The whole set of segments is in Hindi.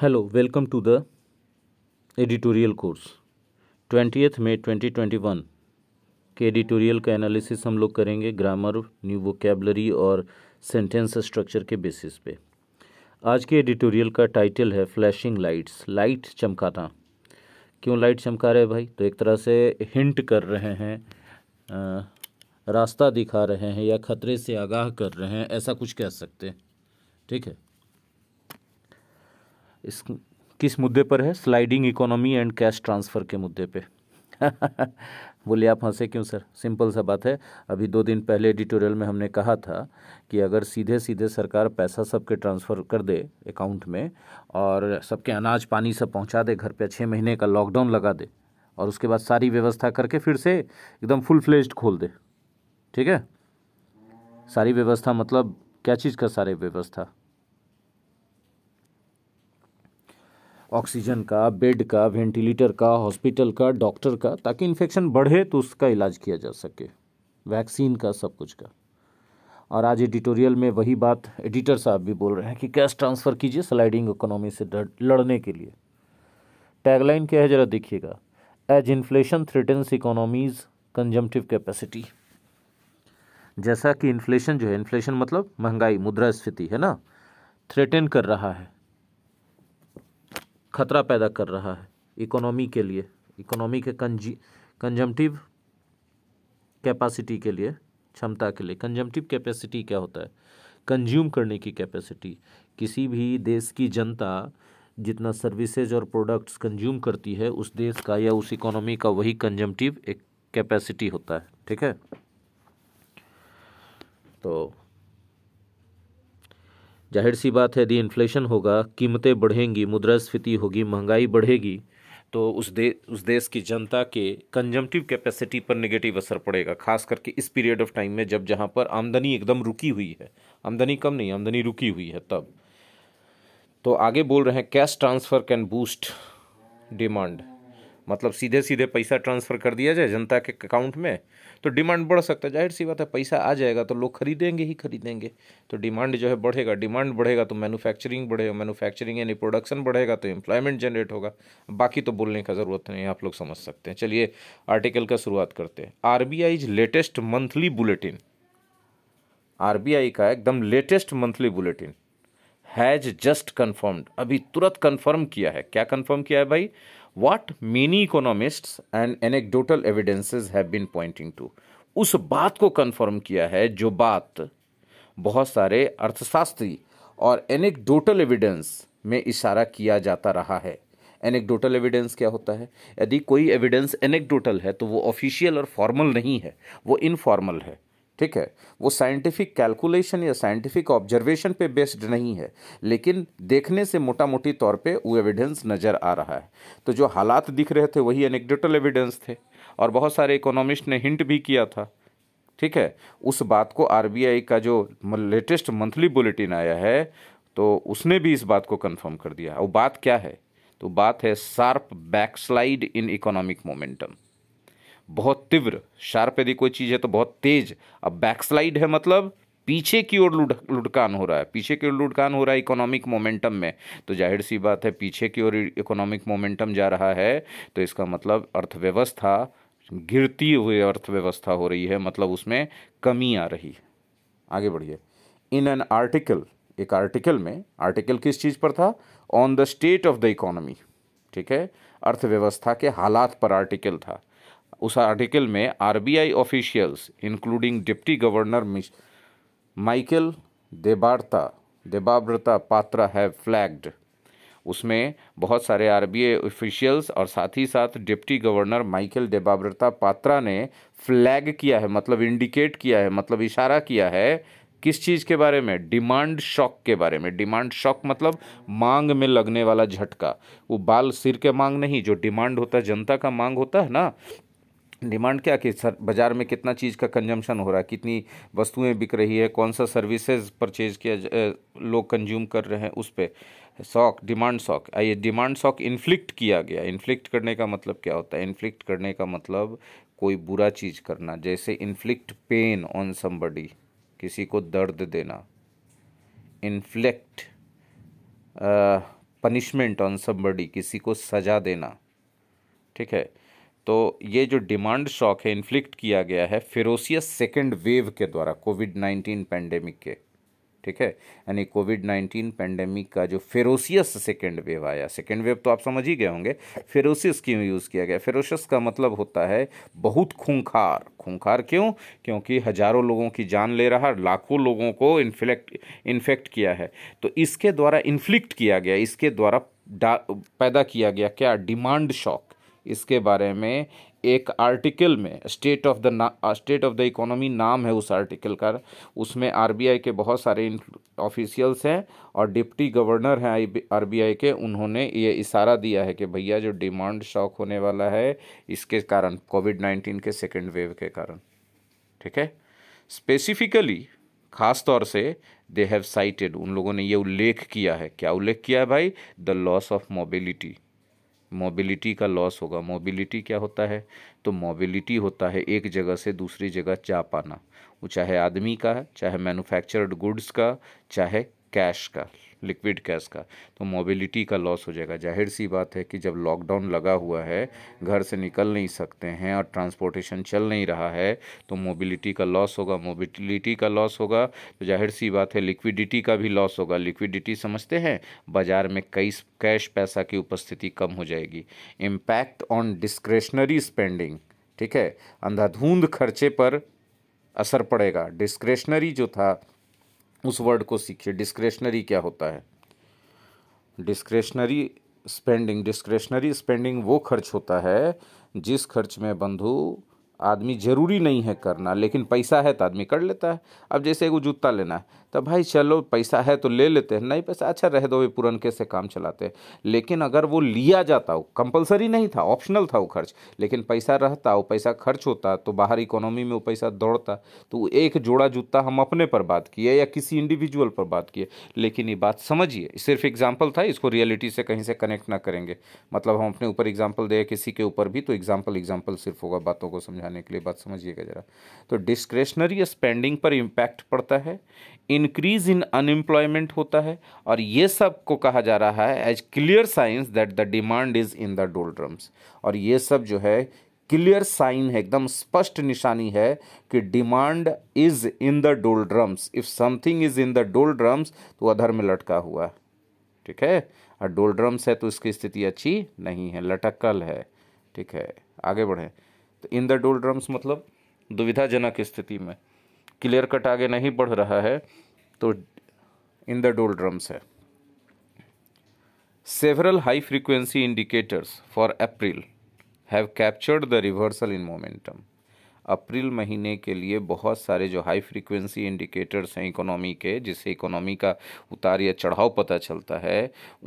Hello welcome to the editorial course twentieth May twenty twenty one के एडिटोरियल का एनालिसिस हम लोग करेंगे ग्रामर न्यू वोकेबलरी और सेंटेंस स्ट्रक्चर के बेसिस पे आज के एडिटोरियल का टाइटल है फ्लैशिंग लाइट्स लाइट चमकाना क्यों लाइट चमका रहे भाई तो एक तरह से हिंट कर रहे हैं आ, रास्ता दिखा रहे हैं या ख़तरे से आगाह कर रहे हैं ऐसा कुछ कह सकते हैं ठीक है इस किस मुद्दे पर है sliding economy and cash transfer के मुद्दे पे बोलिए आप हंसे क्यों सर सिंपल सा बात है अभी दो दिन पहले एडिटोरियल में हमने कहा था कि अगर सीधे सीधे सरकार पैसा सबके ट्रांसफ़र कर दे अकाउंट में और सबके अनाज पानी सब पहुंचा दे घर पे छः महीने का लॉकडाउन लगा दे और उसके बाद सारी व्यवस्था करके फिर से एकदम फुल फ्लेज्ड खोल दे ठीक है सारी व्यवस्था मतलब क्या चीज़ का सारी व्यवस्था ऑक्सीजन का बेड का वेंटिलेटर का हॉस्पिटल का डॉक्टर का ताकि इन्फेक्शन बढ़े तो उसका इलाज किया जा सके वैक्सीन का सब कुछ का और आज एडिटोरियल में वही बात एडिटर साहब भी बोल रहे हैं कि कैश ट्रांसफ़र कीजिए स्लाइडिंग इकोनॉमी से लड़ने के लिए टैगलाइन क्या है ज़रा देखिएगा as inflation threatens economy's consumptive capacity जैसा कि इन्फ्लेशन जो है इन्फ्लेशन मतलब महंगाई मुद्रास्फीति है ना थ्रेटन कर रहा है खतरा पैदा कर रहा है इकोनॉमी के लिए इकोनॉमी के कंजी कंजम्पटिव कैपेसिटी के लिए क्षमता के लिए कंजम्पटिव कैपेसिटी क्या होता है कंज्यूम करने की कैपेसिटी किसी भी देश की जनता जितना सर्विसेज और प्रोडक्ट्स कंज्यूम करती है उस देश का या उस इकोनॉमी का वही कंजम्पटिव एक कैपेसिटी होता है ठीक है तो जाहिर सी बात है यदि इन्फ्लेशन होगा कीमतें बढ़ेंगी मुद्रास्फीति होगी महंगाई बढ़ेगी तो उस दे उस देश की जनता के कंजम्पटिव कैपेसिटी पर नेगेटिव असर पड़ेगा खास करके इस पीरियड ऑफ टाइम में जब जहाँ पर आमदनी एकदम रुकी हुई है आमदनी कम नहीं आमदनी रुकी हुई है तब तो आगे बोल रहे हैं cash transfer can boost demand मतलब सीधे सीधे पैसा ट्रांसफ़र कर दिया जाए जनता के अकाउंट में तो डिमांड बढ़ सकता है जाहिर सी बात है पैसा आ जाएगा तो लोग खरीदेंगे ही खरीदेंगे तो डिमांड जो है बढ़ेगा डिमांड बढ़ेगा तो मैनुफैक्चरिंग बढ़ेगा मैनुफैक्चरिंग यानी प्रोडक्शन बढ़ेगा तो एम्प्लॉयमेंट जनरेट होगा बाकी तो बोलने का ज़रूरत नहीं आप लोग समझ सकते हैं चलिए आर्टिकल का शुरुआत करते हैं R is latest monthly bulletin I का एकदम latest monthly bulletin has just confirmed अभी तुरंत कन्फर्म किया है क्या कन्फर्म किया है भाई what many economist and anecdotal evidences have been pointing to उस बात को कन्फर्म किया है जो बात बहुत सारे अर्थशास्त्री और एनेक्डोटल एविडेंस में इशारा किया जाता रहा है एनेक्डोटल एविडेंस क्या होता है यदि कोई एविडेंस एनेक्डोटल है तो वो ऑफिशियल और फॉर्मल नहीं है वो इनफॉर्मल है ठीक है वो साइंटिफिक कैलकुलेशन या साइंटिफिक ऑब्जर्वेशन पे बेस्ड नहीं है लेकिन देखने से मोटा मोटी तौर पे वो एविडेंस नज़र आ रहा है तो जो हालात दिख रहे थे वही एनेक्डोटल एविडेंस थे और बहुत सारे इकोनॉमिस्ट ने हिंट भी किया था ठीक है उस बात को आर का जो लेटेस्ट मंथली बुलेटिन आया है तो उसने भी इस बात को कन्फर्म कर दिया वो बात क्या है तो बात है sharp backslide in economic momentum बहुत तीव्र शार्प यदि कोई चीज़ है तो बहुत तेज अब बैकस्लाइड है मतलब पीछे की ओर लुट लुटकान हो रहा है पीछे की ओर लुटकान हो रहा है इकोनॉमिक मोमेंटम में तो जाहिर सी बात है पीछे की ओर इकोनॉमिक मोमेंटम जा रहा है तो इसका मतलब अर्थव्यवस्था गिरती हुई अर्थव्यवस्था हो रही है मतलब उसमें कमी आ रही है आगे बढ़िए इन एन आर्टिकल एक आर्टिकल में आर्टिकल किस चीज़ पर था on the state of the economy ठीक है अर्थव्यवस्था के हालात पर आर्टिकल था उस आर्टिकल में RBI officials including deputy governor Michael Debarta Debabrata Patra है फ्लैग्ड उसमें बहुत सारे आरबीआई ऑफिशियल्स और साथ ही साथ deputy governor Michael Debabrata Patra ने फ्लैग किया है मतलब इंडिकेट किया है मतलब इशारा किया है किस चीज़ के बारे में डिमांड शॉक के बारे में डिमांड शॉक मतलब मांग में लगने वाला झटका वो बाल सिर के मांग नहीं जो डिमांड होता है जनता का मांग होता है ना डिमांड क्या कि सर बाज़ार में कितना चीज़ का कंजम्पशन हो रहा है कितनी वस्तुएं बिक रही है कौन सा सर्विसेज परचेज किया लोग कंज्यूम कर रहे हैं उस पर शॉक डिमांड शॉक ये डिमांड शॉक इन्फ्लिक्ट किया गया इन्फ्लिक्ट करने का मतलब क्या होता है इन्फ्लिक्ट करने का मतलब कोई बुरा चीज़ करना जैसे इन्फ्लिक्ट पेन ऑन समबडी किसी को दर्द देना इन्फ्लिक्ट पनिशमेंट ऑन समबडी किसी को सजा देना ठीक है तो ये जो डिमांड शॉक है इन्फ्लिक्ट किया गया है फेरोसियस सेकेंड वेव के द्वारा कोविड नाइन्टीन पैंडेमिक के ठीक है यानी कोविड नाइन्टीन पैंडेमिक का जो फेरोसियस सेकेंड वेव आया सेकेंड वेव तो आप समझ ही गए होंगे फेरोसियस क्यों यूज़ किया गया फेरोसियस का मतलब होता है बहुत खूंखार खूंखार क्यों क्योंकि हजारों लोगों की जान ले रहा है लाखों लोगों को इन्फ्लेक्ट इन्फेक्ट किया है तो इसके द्वारा इन्फ्लिक्ट किया गया इसके द्वारा पैदा किया गया क्या डिमांड शॉक इसके बारे में एक आर्टिकल में state of the state of the economy नाम है उस आर्टिकल का उसमें आरबीआई के बहुत सारे ऑफिशियल्स हैं और डिप्टी गवर्नर हैं आरबीआई के उन्होंने ये इशारा दिया है कि भैया जो डिमांड शॉक होने वाला है इसके कारण कोविड नाइन्टीन के सेकेंड वेव के कारण ठीक है स्पेसिफिकली खास तौर से दे हैव साइटेड उन लोगों ने ये उल्लेख किया है क्या उल्लेख किया है भाई the loss of mobility mobility का लॉस होगा मोबिलिटी क्या होता है तो मोबिलिटी होता है एक जगह से दूसरी जगह जा पाना वो चाहे आदमी का चाहे मैन्युफैक्चर्ड गुड्स का चाहे कैश का लिक्विड कैश का तो मोबिलिटी का लॉस हो जाएगा जाहिर सी बात है कि जब लॉकडाउन लगा हुआ है घर से निकल नहीं सकते हैं और ट्रांसपोर्टेशन चल नहीं रहा है तो मोबिलिटी का लॉस होगा मोबिलिटी का लॉस होगा तो जाहिर सी बात है लिक्विडिटी का भी लॉस होगा लिक्विडिटी समझते हैं बाज़ार में कई कैश पैसा की उपस्थिति कम हो जाएगी इम्पैक्ट ऑन डिस्क्रेशनरी स्पेंडिंग ठीक है अंधाधुंध खर्चे पर असर पड़ेगा डिस्क्रेशनरी जो था उस वर्ड को सीखिए डिस्क्रेशनरी क्या होता है डिस्क्रेशनरी स्पेंडिंग डिस्क्रेशनरी स्पेंडिंग वो खर्च होता है जिस खर्च में बंधु आदमी ज़रूरी नहीं है करना लेकिन पैसा है तो आदमी कर लेता है अब जैसे एगो जूता लेना है तो भाई चलो पैसा है तो ले लेते हैं नहीं पैसा अच्छा रह दो भी पुरन के से काम चलाते हैं लेकिन अगर वो लिया जाता हो कंपलसरी नहीं था ऑप्शनल था वो खर्च लेकिन पैसा रहता वो पैसा खर्च होता तो बाहर इकोनॉमी में वो पैसा दौड़ता तो वो एक जोड़ा जूता हम अपने पर बात किए या किसी इंडिविजुअल पर बात किए लेकिन ये बात समझिए सिर्फ एग्जाम्पल था इसको रियलिटी से कहीं से कनेक्ट ना करेंगे मतलब हम अपने ऊपर एग्जाम्पल दें किसी के ऊपर भी तो एग्जाम्पल एग्जाम्पल सिर्फ होगा बातों को समझाने समझाने के लिए बात समझिएगा ज़रा तो डिस्क्रेशनरी स्पेंडिंग पर इम्पैक्ट पड़ता है इंक्रीज इन अनएम्प्लॉयमेंट होता है और ये सब को कहा जा रहा है as clear signs that the demand is in the doldrums और ये सब जो है क्लियर साइन है एकदम स्पष्ट निशानी है कि demand is in the doldrums if something is in the doldrums तो अधर में लटका हुआ ठीक है और डोल्ड्रम्स है तो इसकी स्थिति अच्छी नहीं है लटकल है ठीक है आगे बढ़ें तो इन द डोल ड्रम्स मतलब दुविधाजनक स्थिति में क्लियर कट आगे नहीं बढ़ रहा है तो इन द डोल ड्रम्स है several high frequency indicators for April have captured the reversal in momentum April महीने के लिए बहुत सारे जो हाई फ्रीक्वेंसी इंडिकेटर्स हैं इकोनॉमी के जिससे इकोनॉमी का उतार या चढ़ाव पता चलता है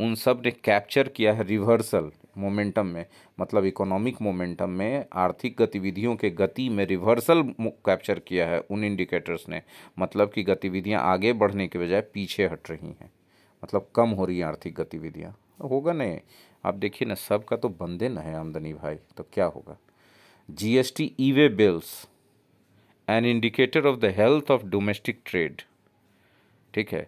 उन सब ने कैप्चर किया है रिवर्सल मोमेंटम में मतलब इकोनॉमिक मोमेंटम में आर्थिक गतिविधियों के गति में रिवर्सल कैप्चर किया है उन इंडिकेटर्स ने मतलब कि गतिविधियाँ आगे बढ़ने के बजाय पीछे हट रही हैं मतलब कम हो रही हैं आर्थिक गतिविधियाँ होगा नहीं आप देखिए ना सबका तो बंदे ना है आमदनी भाई तो क्या होगा GST e-way bills an indicator of the health of domestic trade ठीक है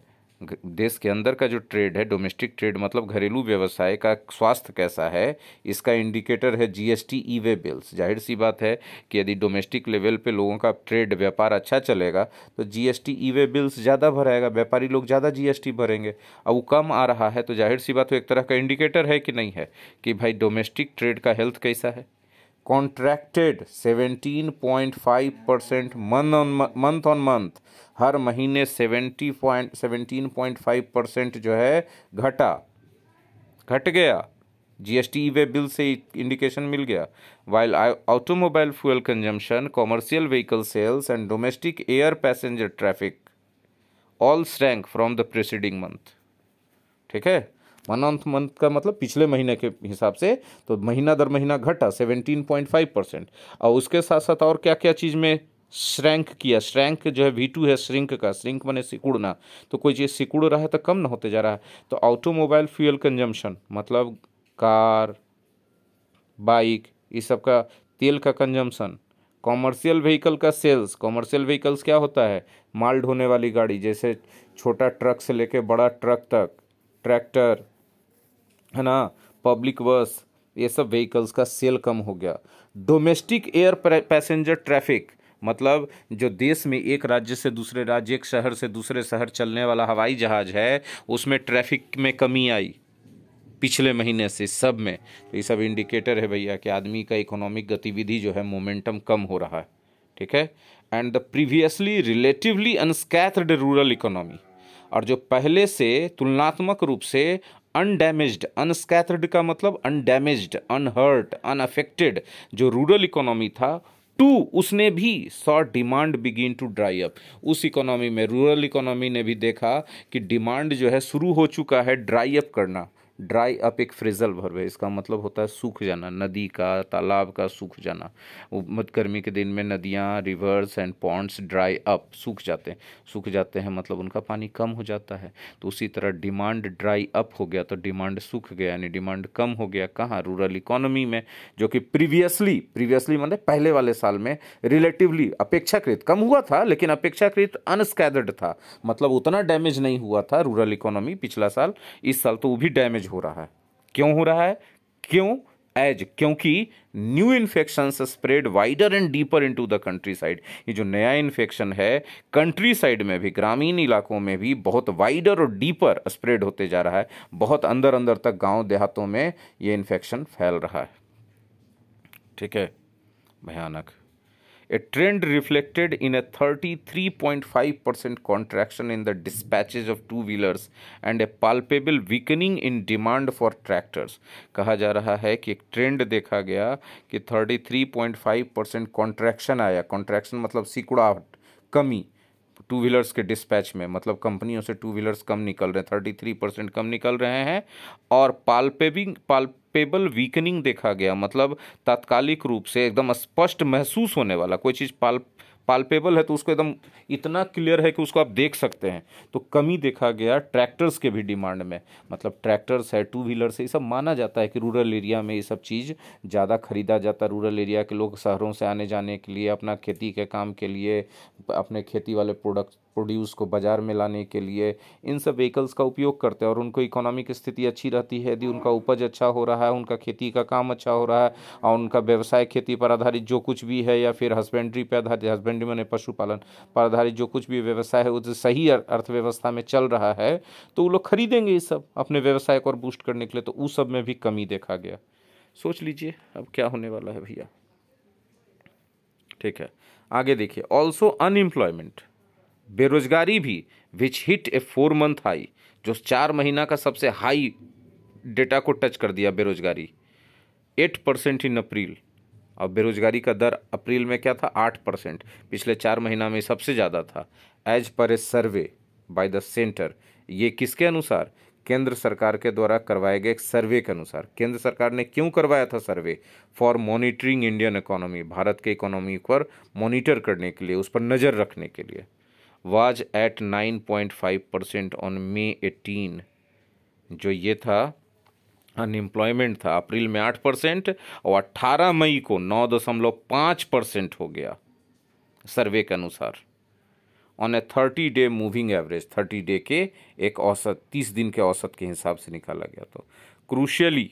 देश के अंदर का जो ट्रेड है डोमेस्टिक ट्रेड मतलब घरेलू व्यवसाय का स्वास्थ्य कैसा है इसका इंडिकेटर है जीएसटी ई वे बिल्स जाहिर सी बात है कि यदि डोमेस्टिक लेवल पे लोगों का ट्रेड व्यापार अच्छा चलेगा तो जीएसटी ई वे बिल्स ज़्यादा भराएगा व्यापारी लोग ज़्यादा जीएसटी भरेंगे अब वो कम आ रहा है तो जाहिर सी बात वो एक तरह का इंडिकेटर है कि नहीं है कि भाई डोमेस्टिक ट्रेड का हेल्थ कैसा है contracted 17.5 percent month on month on month हर महीने seventy point seventeen point five percent जो है घटा घट गया जीएसटी वे बिल से इंडिकेशन मिल गया while automobile fuel consumption commercial vehicle sales and domestic air passenger traffic all shrank from the preceding month ठीक है वन मंथ मंथ का मतलब पिछले महीने के हिसाब से तो महीना दर महीना घटा सेवेंटीन पॉइंट फाइव परसेंट और उसके साथ साथ और क्या क्या चीज़ में श्रैंक किया श्रैंक जो है वी टू है श्रिंक का श्रिंक मैंने सिकुड़ना तो कोई चीज़ सिकुड़ रहा है तो कम ना होते जा रहा है तो ऑटोमोबाइल फ्यूल कंजम्पशन मतलब कार बाइक इस सब का तेल का कंजम्पशन कॉमर्शियल व्हीकल का सेल्स कॉमर्शियल व्हीकल्स क्या होता है माल ढोने वाली गाड़ी जैसे छोटा ट्रक से लेके बड़ा ट्रक तक ट्रैक्टर है ना पब्लिक बस ये सब व्हीकल्स का सेल कम हो गया डोमेस्टिक एयर पैसेंजर ट्रैफिक मतलब जो देश में एक राज्य से दूसरे राज्य एक शहर से दूसरे शहर चलने वाला हवाई जहाज़ है उसमें ट्रैफिक में कमी आई पिछले महीने से सब में तो ये सब इंडिकेटर है भैया कि आदमी का इकोनॉमिक गतिविधि जो है मोमेंटम कम हो रहा है ठीक है and the previously relatively unscathed rural economy और जो पहले से तुलनात्मक रूप से अनडैमेज्ड अनस्कैथर्ड का मतलब अनडैमेज्ड अनहर्ट अनअफेक्टेड जो रूरल इकोनॉमी था टू उसने भी saw demand begin to dry up उस इकोनॉमी में रूरल इकोनॉमी ने भी देखा कि डिमांड जो है शुरू हो चुका है ड्राई अप करना ड्राई अप एक फ्रिजल भर है इसका मतलब होता है सूख जाना नदी का तालाब का सूख जाना मत गर्मी के दिन में नदियाँ rivers and ponds dry up सूख जाते हैं सूख जाते हैं मतलब उनका पानी कम हो जाता है तो उसी तरह डिमांड ड्राई अप हो गया तो डिमांड सूख गया यानी डिमांड कम हो गया कहाँ रूरल इकोनॉमी में जो कि प्रीवियसली प्रीवियसली मतलब पहले वाले साल में रिलेटिवली अपेक्षाकृत कम हुआ था लेकिन अपेक्षाकृत अनस्कैदर्ड था मतलब उतना डैमेज नहीं हुआ था रूरल इकोनॉमी पिछला साल इस साल तो वो भी डैमेज हो रहा है क्यों हो रहा है क्यों एज क्योंकि new infection spread wider and deeper into the countryside ये जो नया इन्फेक्शन है कंट्री साइड में भी ग्रामीण इलाकों में भी बहुत वाइडर और डीपर स्प्रेड होते जा रहा है बहुत अंदर अंदर तक गांव देहातों में ये इन्फेक्शन फैल रहा है ठीक है भयानक a trend reflected in a 33.5% contraction in the dispatches of two wheelers and a palpable weakening in demand for tractors कहा जा रहा है कि एक ट्रेंड देखा गया कि 33.5% कॉन्ट्रैक्शन आया कॉन्ट्रैक्शन मतलब सिकुड़ावट कमी टू व्हीलर्स के डिस्पैच में मतलब कंपनियों से टू व्हीलर्स कम निकल रहे हैं थर्टी थ्री परसेंट कम निकल रहे हैं और पालपेबिंग पाल्प पेपेबल वीकनिंग देखा गया मतलब तात्कालिक रूप से एकदम स्पष्ट महसूस होने वाला कोई चीज़ पाल पालपेबल है तो उसको एकदम इतना क्लियर है कि उसको आप देख सकते हैं तो कमी देखा गया ट्रैक्टर्स के भी डिमांड में मतलब ट्रैक्टर्स है टू व्हीलर्स है ये सब माना जाता है कि रूरल एरिया में ये सब चीज़ ज़्यादा खरीदा जाता है रूरल एरिया के लोग शहरों से आने जाने के लिए अपना खेती के काम के लिए अपने खेती वाले प्रोडक्ट प्रोड्यूस को बाज़ार में लाने के लिए इन सब व्हीकल्स का उपयोग करते हैं और उनको इकोनॉमिक स्थिति अच्छी रहती है यदि उनका उपज अच्छा हो रहा है उनका खेती का काम अच्छा हो रहा है और उनका व्यवसाय खेती पर आधारित जो कुछ भी है या फिर हस्बेंड्री पर आधारित हस्बैंड मंडी मैंने पशुपालन पर आधारित जो कुछ भी व्यवसाय है वो जो सही अर्थव्यवस्था में चल रहा है तो वो लोग खरीदेंगे ये सब अपने व्यवसाय को और बूस्ट करने के लिए तो उस सब में भी कमी देखा गया सोच लीजिए अब क्या होने वाला है भैया ठीक है आगे देखिए ऑल्सो अनएम्प्लॉयमेंट बेरोजगारी भी which hit a four month high जो चार महीना का सबसे हाई डेटा को टच कर दिया बेरोजगारी एट परसेंट इन अप्रैल और बेरोजगारी का दर अप्रैल में क्या था आठ परसेंट पिछले चार महीना में सबसे ज़्यादा था as per a survey by the centre ये किसके अनुसार केंद्र सरकार के द्वारा करवाए गए एक सर्वे के अनुसार केंद्र सरकार ने क्यों करवाया था survey for monitoring Indian economy Bharat के इकोनॉमी पर मॉनिटर करने के लिए उस पर नज़र रखने के लिए was at nine point five percent on May eighteen जो ये था अनएम्प्लॉयमेंट था अप्रैल में आठ परसेंट और अट्ठारह मई को नौ दशमलव पाँच परसेंट हो गया सर्वे के अनुसार on a thirty day moving average thirty day के एक औसत तीस दिन के औसत के हिसाब से निकाला गया तो क्रूशली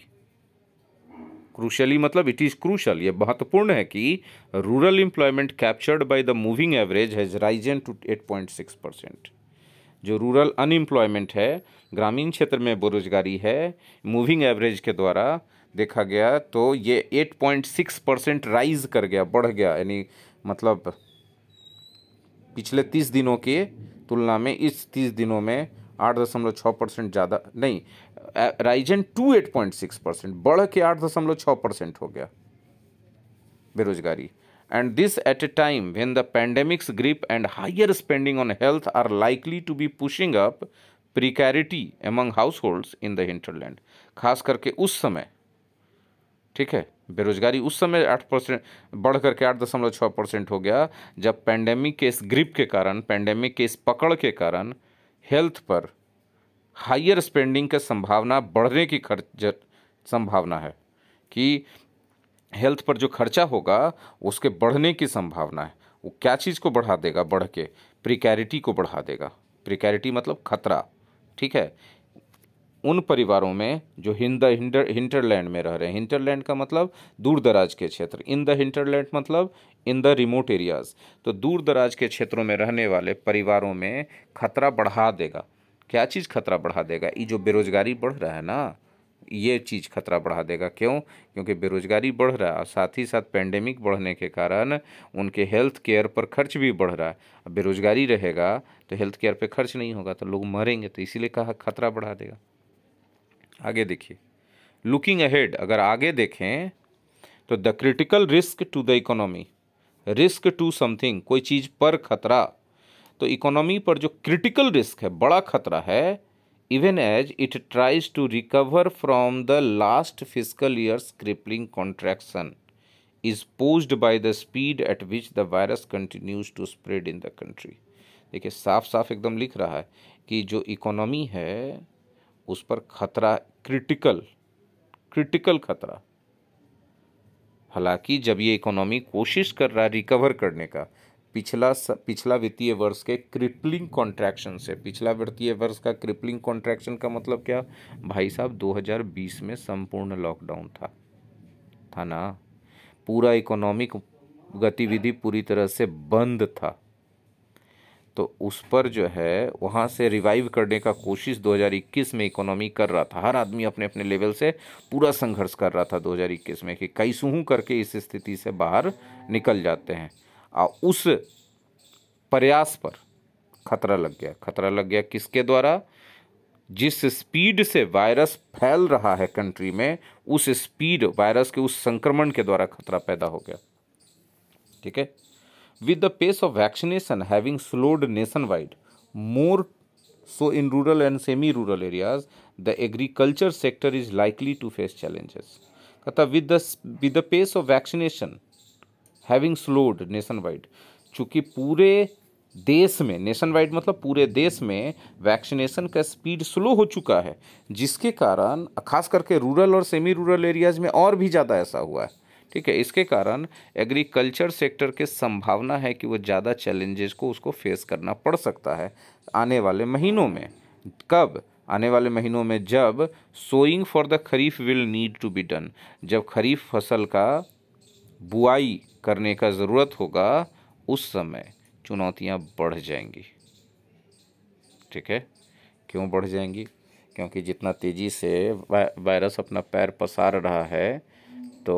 क्रूशली मतलब इट इज़ क्रूशल ये महत्वपूर्ण है कि rural employment captured by the moving average has risen to eight point six percent जो रूरल अनएम्प्लॉयमेंट है ग्रामीण क्षेत्र में बेरोजगारी है मूविंग एवरेज के द्वारा देखा गया तो ये 8.6 परसेंट राइज कर गया बढ़ गया यानी मतलब पिछले तीस दिनों के तुलना में इस तीस दिनों में आठ दशमलव छः परसेंट ज़्यादा नहीं risen to eight point six percent बढ़ के आठ दशमलव छः परसेंट हो गया बेरोजगारी and this at a time when the pandemic's grip and higher spending on health are likely to be pushing up precarity among households in the hinterland खास करके उस समय ठीक है बेरोजगारी उस समय आठ परसेंट बढ़ करके आठ दशमलव छः परसेंट हो गया जब पैंडेमिक के इस ग्रिप के कारण पैंडेमिक के इस पकड़ के कारण हेल्थ पर हायर स्पेंडिंग का संभावना बढ़ने की खर्च संभावना है कि हेल्थ पर जो खर्चा होगा उसके बढ़ने की संभावना है वो क्या चीज़ को बढ़ा देगा बढ़ के प्रिकैरिटी को बढ़ा देगा प्रिकैरिटी मतलब खतरा ठीक है उन परिवारों में जो हिंद हिंडर हिंटरलैंड में रह रहे हैं हिंटरलैंड का मतलब दूर दराज के क्षेत्र इन द हिंटरलैंड मतलब इन द रिमोट एरियाज तो दूर दराज के क्षेत्रों में रहने वाले परिवारों में खतरा बढ़ा देगा क्या चीज़ खतरा बढ़ा देगा ये जो बेरोजगारी बढ़ रहा है ना ये चीज़ खतरा बढ़ा देगा क्यों क्योंकि बेरोजगारी बढ़ रहा है और साथ ही साथ पैंडेमिक बढ़ने के कारण उनके हेल्थ केयर पर खर्च भी बढ़ रहा है बेरोजगारी रहेगा तो हेल्थ केयर पर खर्च नहीं होगा तो लोग मरेंगे तो इसीलिए कहा खतरा बढ़ा देगा आगे देखिए लुकिंग अहेड अगर आगे देखें तो the critical risk to the economy risk to something कोई चीज़ पर खतरा तो इकोनॉमी पर जो क्रिटिकल रिस्क है बड़ा खतरा है even as it tries to recover from the last fiscal year's crippling contraction is posed by the speed at which the virus continues to spread in the country देखिए साफ साफ एकदम लिख रहा है कि जो इकोनॉमी है उस पर खतरा क्रिटिकल क्रिटिकल खतरा हालांकि जब ये इकोनॉमी कोशिश कर रहा है रिकवर करने का पिछला पिछला वित्तीय वर्ष के क्रिपलिंग कॉन्ट्रैक्शन से पिछला वित्तीय वर्ष का क्रिपलिंग कॉन्ट्रैक्शन का मतलब क्या भाई साहब 2020 में संपूर्ण लॉकडाउन था था ना पूरा इकोनॉमिक गतिविधि पूरी तरह से बंद था तो उस पर जो है वहाँ से रिवाइव करने का कोशिश 2021 में इकोनॉमी कर रहा था हर आदमी अपने अपने लेवल से पूरा संघर्ष कर रहा था 2021 में कि कई सूह करके इस स्थिति से बाहर निकल जाते हैं और उस प्रयास पर खतरा लग गया खतरा लग गया किसके द्वारा जिस स्पीड से वायरस फैल रहा है कंट्री में उस स्पीड वायरस के उस संक्रमण के द्वारा खतरा पैदा हो गया ठीक है with the pace of vaccination having slowed nationwide more so in rural and semi rural areas the agriculture sector is likely to face challenges कहता with the with the pace of vaccination having slowed nationwide चूँकि पूरे देश में नेशन वाइड मतलब पूरे देश में वैक्सीनेशन का स्पीड स्लो हो चुका है जिसके कारण खास करके रूरल और सेमी रूरल एरियाज़ में और भी ज़्यादा ऐसा हुआ है ठीक है इसके कारण एग्रीकल्चर सेक्टर के संभावना है कि वो ज़्यादा चैलेंजेस को उसको फेस करना पड़ सकता है आने वाले महीनों में कब आने वाले महीनों में जब sowing for the kharif will need to be done जब खरीफ फसल का बुआई करने का ज़रूरत होगा उस समय चुनौतियाँ बढ़ जाएंगी ठीक है क्यों बढ़ जाएंगी क्योंकि जितना तेज़ी से वायरस अपना पैर पसार रहा है तो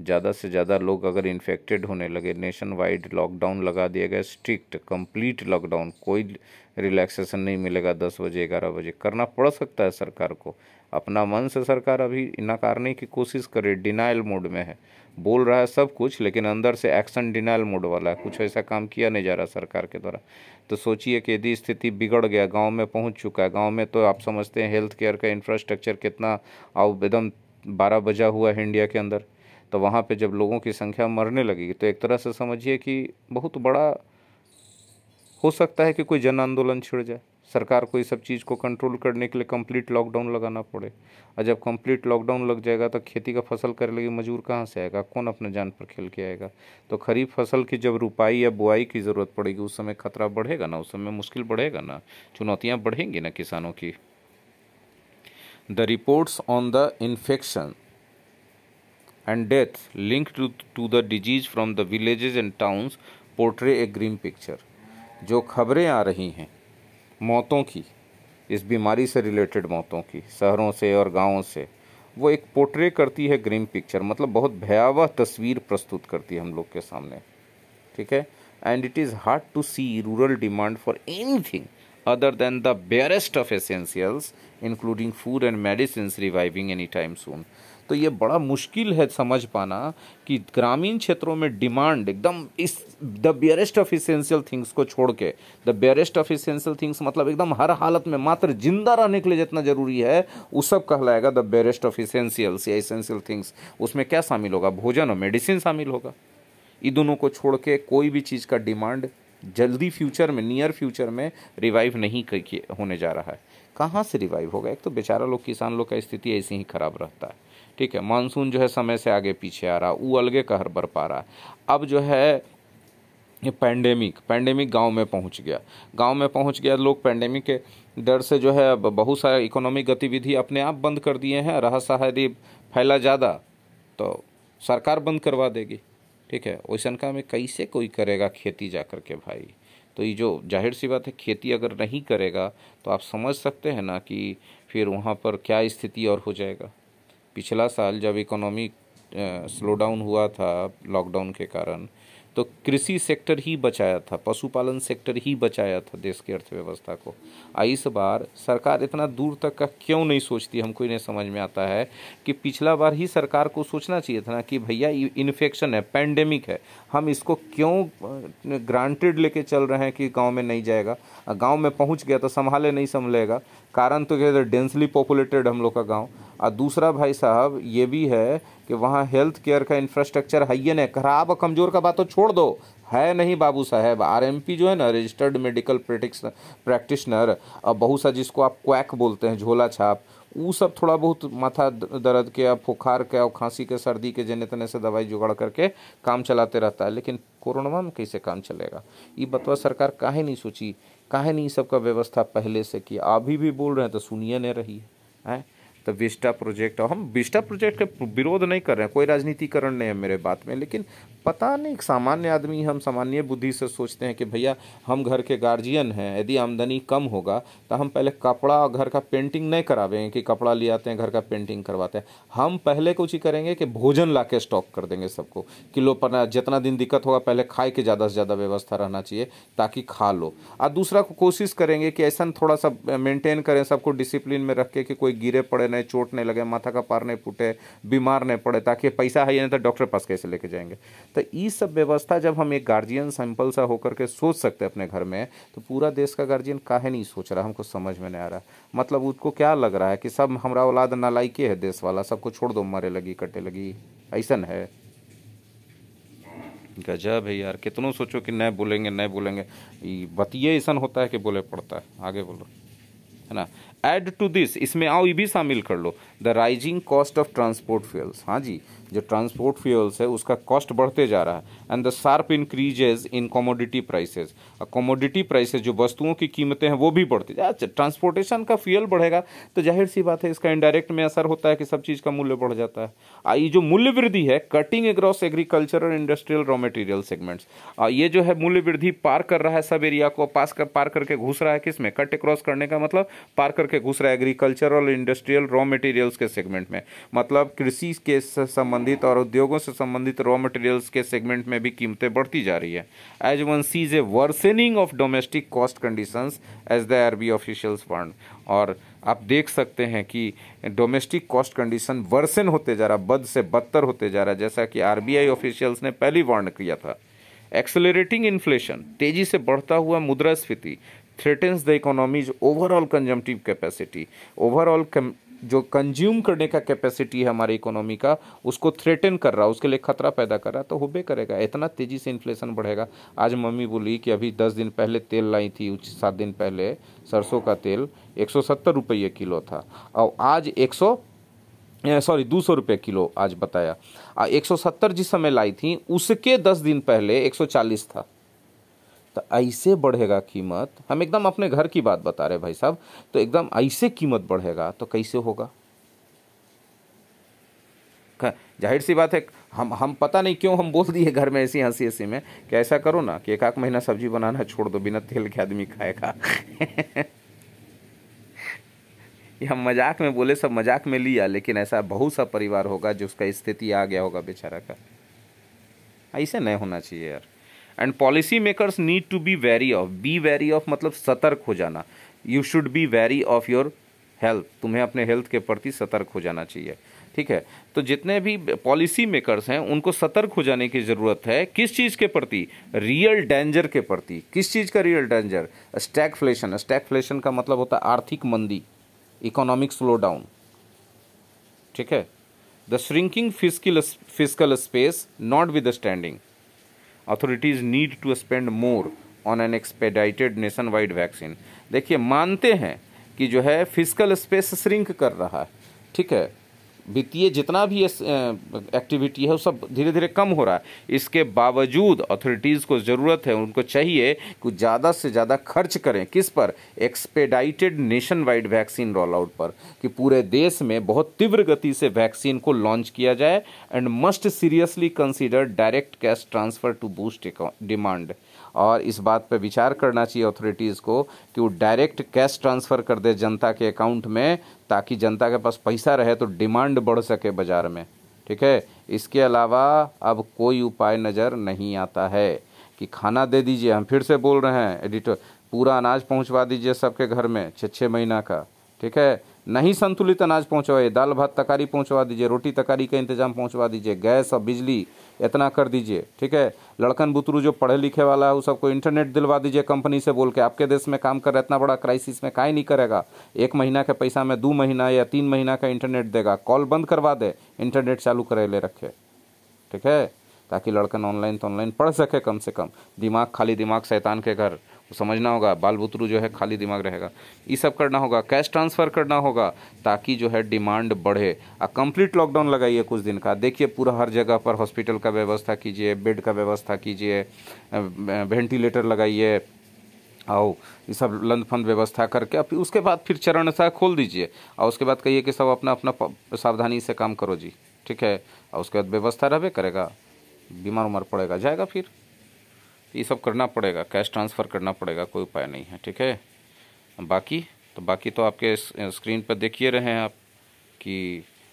ज़्यादा से ज़्यादा लोग अगर इन्फेक्टेड होने लगे नेशन वाइड लॉकडाउन लगा दिया गया स्ट्रिक्ट कंप्लीट लॉकडाउन कोई रिलैक्सेशन नहीं मिलेगा दस बजे ग्यारह बजे करना पड़ सकता है सरकार को अपना मन से सरकार अभी नकारने की कोशिश करे डिनाइल मोड में है बोल रहा है सब कुछ लेकिन अंदर से एक्शन डिनाइल मोड वाला है कुछ ऐसा काम किया नहीं जा रहा सरकार के द्वारा तो सोचिए कि यदि स्थिति बिगड़ गया गाँव में पहुँच चुका है गाँव में तो आप समझते हैं हेल्थ केयर का इंफ्रास्ट्रक्चर कितना एकदम बारह बजा हुआ है इंडिया के अंदर तो वहाँ पे जब लोगों की संख्या मरने लगेगी तो एक तरह से समझिए कि बहुत बड़ा हो सकता है कि कोई जन आंदोलन छिड़ जाए सरकार को इस सब चीज़ को कंट्रोल करने के लिए कंप्लीट लॉकडाउन लगाना पड़े और जब कंप्लीट लॉकडाउन लग जाएगा तो खेती का फसल कर लगे मजदूर कहाँ से आएगा कौन अपने जान पर खेल के आएगा तो खरीफ फसल की जब रुपाई या बुआई की ज़रूरत पड़ेगी उस समय खतरा बढ़ेगा ना उस समय मुश्किल बढ़ेगा ना चुनौतियाँ बढ़ेंगी ना किसानों की the reports on the infection and death linked to, to the disease from the villages and towns portray a grim picture. जो खबरें आ रही हैं मौतों की इस बीमारी से रिलेटेड मौतों की शहरों से और गांवों से वो एक पोर्ट्रे करती है ग्रीन पिक्चर मतलब बहुत भयावह तस्वीर प्रस्तुत करती है हम लोग के सामने ठीक है and it is hard to see rural demand for anything other than the barest of essentials including food and medicine reviving any time soon तो ये बड़ा मुश्किल है समझ पाना कि ग्रामीण क्षेत्रों में डिमांड एकदम इस the barest of essential things को छोड़ के the barest of essential things मतलब एकदम हर हालत में मात्र जिंदा रहने के लिए जितना जरूरी है वो सब कहलाएगा द बियरेस्ट ऑफ इसेंशियल्स या इसेंशियल थिंग्स उसमें क्या शामिल होगा भोजन और मेडिसिन शामिल होगा इन दोनों को छोड़ के कोई भी चीज़ का डिमांड जल्दी फ्यूचर में नियर फ्यूचर में रिवाइव नहीं होने जा रहा है कहाँ से रिवाइव होगा एक तो बेचारा लोग किसान लोग का स्थिति ऐसे ही खराब रहता है ठीक है मानसून जो है समय से आगे पीछे आ रहा वो अलगे कहर पा रहा है अब जो है ये पैंडेमिक पैंडेमिक गांव में पहुंच गया गांव में पहुंच गया लोग पैंडेमिक के डर से जो है अब बहुत सारे इकोनॉमिक गतिविधि अपने आप बंद कर दिए हैं रहा सहारी फैला ज़्यादा तो सरकार बंद करवा देगी ठीक है का में कैसे कोई करेगा खेती जा कर के भाई तो ये जो जाहिर सी बात है खेती अगर नहीं करेगा तो आप समझ सकते हैं ना कि फिर वहाँ पर क्या स्थिति और हो जाएगा पिछला साल जब इकोनॉमी स्लो डाउन हुआ था लॉकडाउन के कारण तो कृषि सेक्टर ही बचाया था पशुपालन सेक्टर ही बचाया था देश की अर्थव्यवस्था को इस बार सरकार इतना दूर तक का क्यों नहीं सोचती हमको इन्हें समझ में आता है कि पिछला बार ही सरकार को सोचना चाहिए था ना कि भैया इन्फेक्शन है पैंडेमिक है हम इसको क्यों ग्रांटेड लेके चल रहे हैं कि गांव में नहीं जाएगा गांव में पहुंच गया तो संभाले नहीं संभलेगा कारण तो क्या डेंसली पॉपुलेटेड हम लोग का गाँव और दूसरा भाई साहब ये भी है कि वहाँ हेल्थ केयर का इंफ्रास्ट्रक्चर है ये नहीं खराब और कमज़ोर का बात तो छोड़ दो है नहीं बाबू साहब आर जो है ना रजिस्टर्ड मेडिकल प्रैक्टिशनर और बहुत सा जिसको आप क्वैक बोलते हैं झोला छाप वो सब थोड़ा बहुत माथा दर्द के या बुखार के और खांसी के सर्दी के जने तने से दवाई जुगाड़ करके काम चलाते रहता है लेकिन कोरोना में कैसे काम चलेगा ये बतवा सरकार ही नहीं सोची काहे नहीं सबका व्यवस्था पहले से किया अभी भी बोल रहे हैं तो सुनिए नहीं रही है आए? तो विस्टा प्रोजेक्ट हम विस्टा प्रोजेक्ट का विरोध नहीं कर रहे हैं कोई राजनीतिकरण नहीं है मेरे बात में लेकिन पता नहीं एक सामान्य आदमी हम सामान्य बुद्धि से सोचते हैं कि भैया हम घर के गार्जियन हैं यदि आमदनी कम होगा तो हम पहले कपड़ा और घर का पेंटिंग नहीं करावेंगे कि कपड़ा ले आते हैं घर का पेंटिंग करवाते हैं हम पहले कुछ ही करेंगे कि भोजन ला के स्टॉक कर देंगे सबको किलो पर जितना दिन दिक्कत होगा पहले खाए के ज़्यादा से ज़्यादा व्यवस्था रहना चाहिए ताकि खा लो और दूसरा को कोशिश करेंगे कि ऐसा थोड़ा सा मेंटेन करें सबको डिसिप्लिन में रख के कि कोई गिरे पड़े नहीं चोट नहीं लगे माथा का पार नहीं फूटे बीमार नहीं पड़े ताकि पैसा है या नहीं तो डॉक्टर पास कैसे लेके जाएंगे तो ये सब व्यवस्था जब हम एक गार्जियन सिंपल सा होकर के सोच सकते हैं अपने घर में तो पूरा देश का गार्जियन काहे नहीं सोच रहा हमको समझ में नहीं आ रहा मतलब उसको क्या लग रहा है कि सब हमारा औलाद नालायके है देश वाला सबको छोड़ दो मरे लगी कटे लगी ऐसा है गजब है यार कितनों सोचो कि नहीं बोलेंगे नहीं बोलेंगे बतिए ऐसा होता है कि बोले पड़ता है आगे बोलो है ना ऐड टू दिस इसमें आओ ये भी शामिल कर लो the rising cost of transport fuels हाँ जी जो ट्रांसपोर्ट फ्यूल्स है उसका कॉस्ट बढ़ते जा रहा है and the sharp increases in commodity prices commodity prices जो वस्तुओं की कीमतें हैं वो भी बढ़ती जा ट्रांसपोर्टेशन अच्छा, का फ्यूल बढ़ेगा तो जाहिर सी बात है इसका इंडायरेक्ट में असर होता है कि सब चीज़ का मूल्य बढ़ जाता है ये जो मूल्य वृद्धि है cutting across agricultural industrial raw material segments ये जो है मूल्य वृद्धि पार कर रहा है सब एरिया को पास कर पार करके घुस रहा है किसमें कट एक्रॉस करने का मतलब पार कर करके घुस रहा है एग्रीकल्चर और इंडस्ट्रियल रॉ मटेरियल्स के सेगमेंट में मतलब कृषि के संबंधित और उद्योगों से संबंधित रॉ मटेरियल्स के सेगमेंट में भी कीमतें बढ़ती जा रही है as one sees a worsening of domestic cost conditions as the R B officials fund और आप देख सकते हैं कि डोमेस्टिक कॉस्ट कंडीशन वर्सन होते जा रहा बद से बदतर होते जा रहा जैसा कि आरबीआई ऑफिशियल्स ने पहली वार्न किया था एक्सेलरेटिंग इन्फ्लेशन तेजी से बढ़ता हुआ मुद्रास्फीति threatens the economy's overall consumptive capacity overall जो कंज्यूम करने का कैपेसिटी है हमारे इकोनॉमी का उसको थ्रेटन कर रहा है उसके लिए खतरा पैदा कर रहा तो होबे करेगा इतना तेज़ी से इन्फ्लेशन बढ़ेगा आज मम्मी बोली कि अभी दस दिन पहले तेल लाई थी सात दिन पहले सरसों का तेल एक सौ सत्तर रुपये किलो था और आज एक सौ सॉरी दो सौ रुपये किलो आज बताया एक सौ सत्तर जिस समय लाई थी उसके दस दिन पहले एक सौ चालीस था तो ऐसे बढ़ेगा कीमत हम एकदम अपने घर की बात बता रहे भाई साहब तो एकदम ऐसे कीमत बढ़ेगा तो कैसे होगा जाहिर सी बात है हम हम पता नहीं क्यों हम बोल दिए घर में ऐसी हंसी हंसी में कि ऐसा करो ना कि एक आध महीना सब्जी बनाना छोड़ दो बिना तेल के आदमी खाएगा ये हम मजाक में बोले सब मजाक में लिया लेकिन ऐसा बहुत सा परिवार होगा जो उसका स्थिति आ गया होगा बेचारा का ऐसे नहीं होना चाहिए यार and policy makers need to be wary of be wary of मतलब सतर्क हो जाना you should be wary of your health तुम्हें अपने हेल्थ के प्रति सतर्क हो जाना चाहिए ठीक है तो जितने भी पॉलिसी मेकर्स हैं उनको सतर्क हो जाने की ज़रूरत है किस चीज़ के प्रति रियल डेंजर के प्रति किस चीज़ का रियल डेंजर स्टैगफ्लेशन स्टैगफ्लेशन का मतलब होता है आर्थिक मंदी इकोनॉमिक स्लो डाउन ठीक है the shrinking physical physical space notwithstanding authorities need to spend more on an expedited nationwide vaccine देखिए मानते हैं कि जो है फिजिकल स्पेस श्रिंक कर रहा है ठीक है वित्तीय जितना भी एक्टिविटी है वो सब धीरे धीरे कम हो रहा है इसके बावजूद अथॉरिटीज़ को ज़रूरत है उनको चाहिए कि ज़्यादा से ज़्यादा खर्च करें किस पर expedited nationwide vaccine roll out पर कि पूरे देश में बहुत तीव्र गति से वैक्सीन को लॉन्च किया जाए and must seriously consider direct cash transfer to boost demand और इस बात पर विचार करना चाहिए अथॉरिटीज़ को कि वो डायरेक्ट कैश ट्रांसफ़र कर दे जनता के अकाउंट में ताकि जनता के पास पैसा रहे तो डिमांड बढ़ सके बाज़ार में ठीक है इसके अलावा अब कोई उपाय नज़र नहीं आता है कि खाना दे दीजिए हम फिर से बोल रहे हैं एडिटर पूरा अनाज पहुंचवा दीजिए सबके घर में छः छः महीना का ठीक है नहीं संतुलित अनाज पहुँचवाइए दाल भात तकारी पहुँचवा दीजिए रोटी तकारी का इंतजाम पहुँचवा दीजिए गैस और बिजली इतना कर दीजिए ठीक है लड़कन बुतरू जो पढ़े लिखे वाला है वो सबको इंटरनेट दिलवा दीजिए कंपनी से बोल के आपके देश में काम कर रहा इतना बड़ा क्राइसिस में काय नहीं करेगा एक महीना के पैसा में दो महीना या तीन महीना का इंटरनेट देगा कॉल बंद करवा दे इंटरनेट चालू करे ले रखे ठीक है ताकि लड़कन ऑनलाइन तो ऑनलाइन पढ़ सके कम से कम दिमाग खाली दिमाग शैतान के घर तो समझना होगा बाल बुतरू जो है खाली दिमाग रहेगा ये सब करना होगा कैश ट्रांसफ़र करना होगा ताकि जो है डिमांड बढ़े और कंप्लीट लॉकडाउन लगाइए कुछ दिन का देखिए पूरा हर जगह पर हॉस्पिटल का व्यवस्था कीजिए बेड का व्यवस्था कीजिए वेंटिलेटर लगाइए आओ ये सब लंद फंद व्यवस्था करके अब उसके बाद फिर चरण सा खोल दीजिए और उसके बाद कहिए कि सब अपना अपना सावधानी से काम करो जी ठीक है और उसके बाद व्यवस्था रहे करेगा बीमार उमार पड़ेगा जाएगा फिर ये सब करना पड़ेगा कैश ट्रांसफ़र करना पड़ेगा कोई उपाय नहीं है ठीक है बाकी तो बाकी तो आपके स्क्रीन पर देखिए रहे हैं आप कि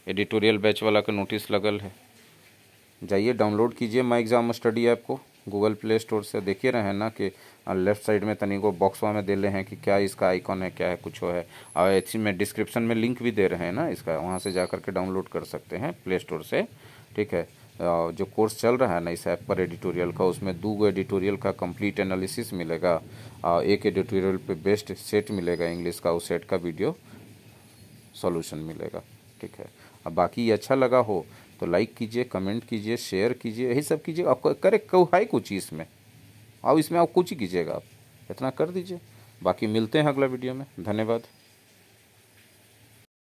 एडिटोरियल बैच वाला का नोटिस लगल है जाइए डाउनलोड कीजिए माई एग्ज़ाम स्टडी ऐप को गूगल प्ले स्टोर से देखिए रहे हैं ना कि लेफ्ट साइड में तनिको बॉक्सवा में दे रहे हैं कि क्या इसका आइकॉन है क्या है कुछ हो है और इसी में डिस्क्रिप्शन में लिंक भी दे रहे हैं ना इसका वहाँ से जा करके डाउनलोड कर सकते हैं प्ले स्टोर से ठीक है जो कोर्स चल रहा है ना इस ऐप पर एडिटोरियल का उसमें दो गो एडिटोरियल का कंप्लीट एनालिसिस मिलेगा एक एडिटोरियल पे बेस्ट सेट मिलेगा इंग्लिश का उस सेट का वीडियो सॉल्यूशन मिलेगा ठीक है अब बाकी अच्छा लगा हो तो लाइक कीजिए कमेंट कीजिए शेयर कीजिए यही सब कीजिए आपको करे है कुछ इसमें और इसमें आप कुछ ही कीजिएगा आप इतना कर दीजिए बाकी मिलते हैं अगला वीडियो में धन्यवाद